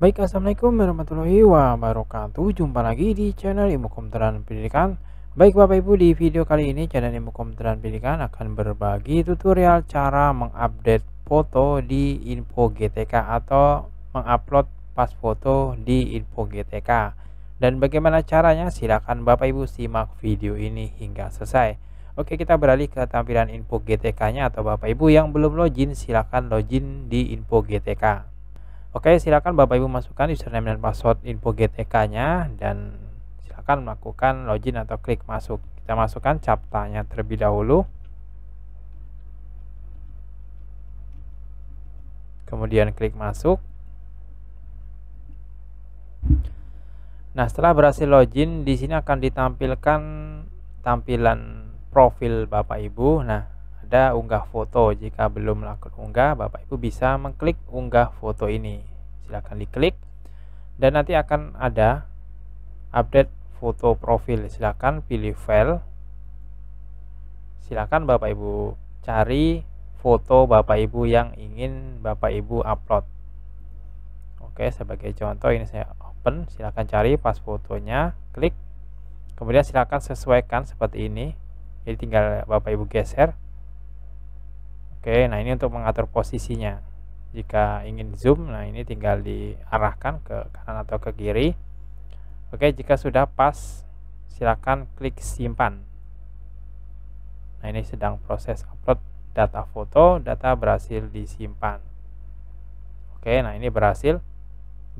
Baik, Assalamualaikum warahmatullahi wabarakatuh. Jumpa lagi di channel Ilmu Komputeran Pendidikan. Baik Bapak Ibu, di video kali ini channel Ilmu Komputeran Pendidikan akan berbagi tutorial cara mengupdate foto di Info GTK atau mengupload pas foto di Info GTK. Dan bagaimana caranya? Silakan Bapak Ibu simak video ini hingga selesai. Oke, kita beralih ke tampilan Info GTK-nya atau Bapak Ibu yang belum login silakan login di Info GTK. Oke, silakan Bapak Ibu masukkan username dan password info GTK-nya dan silakan melakukan login atau klik masuk. Kita masukkan captanya terlebih dahulu. Kemudian klik masuk. Nah, setelah berhasil login, di sini akan ditampilkan tampilan profil Bapak Ibu. Nah, ada unggah foto. Jika belum melakukan unggah, Bapak Ibu bisa mengklik unggah foto ini. Silahkan diklik dan nanti akan ada update foto profil. Silahkan pilih file. Silahkan Bapak Ibu cari foto Bapak Ibu yang ingin Bapak Ibu upload. Oke, sebagai contoh ini saya open, silahkan cari pas fotonya, klik. Kemudian silahkan sesuaikan seperti ini. Jadi tinggal Bapak Ibu geser. Oke, nah ini untuk mengatur posisinya. Jika ingin zoom, nah ini tinggal diarahkan ke kanan atau ke kiri. Oke, jika sudah pas, silakan klik simpan. Nah, ini sedang proses upload data foto, data berhasil disimpan. Oke, nah ini berhasil.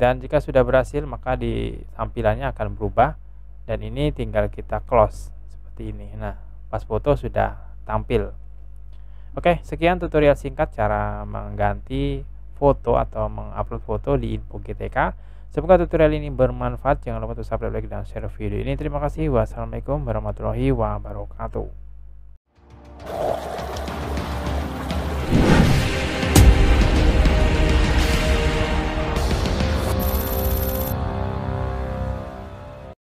Dan jika sudah berhasil, maka di tampilannya akan berubah dan ini tinggal kita close seperti ini. Nah, pas foto sudah tampil. Oke, sekian tutorial singkat cara mengganti foto atau mengupload foto di info GTK. Semoga tutorial ini bermanfaat. Jangan lupa untuk subscribe, like, dan share video ini. Terima kasih. Wassalamualaikum warahmatullahi wabarakatuh.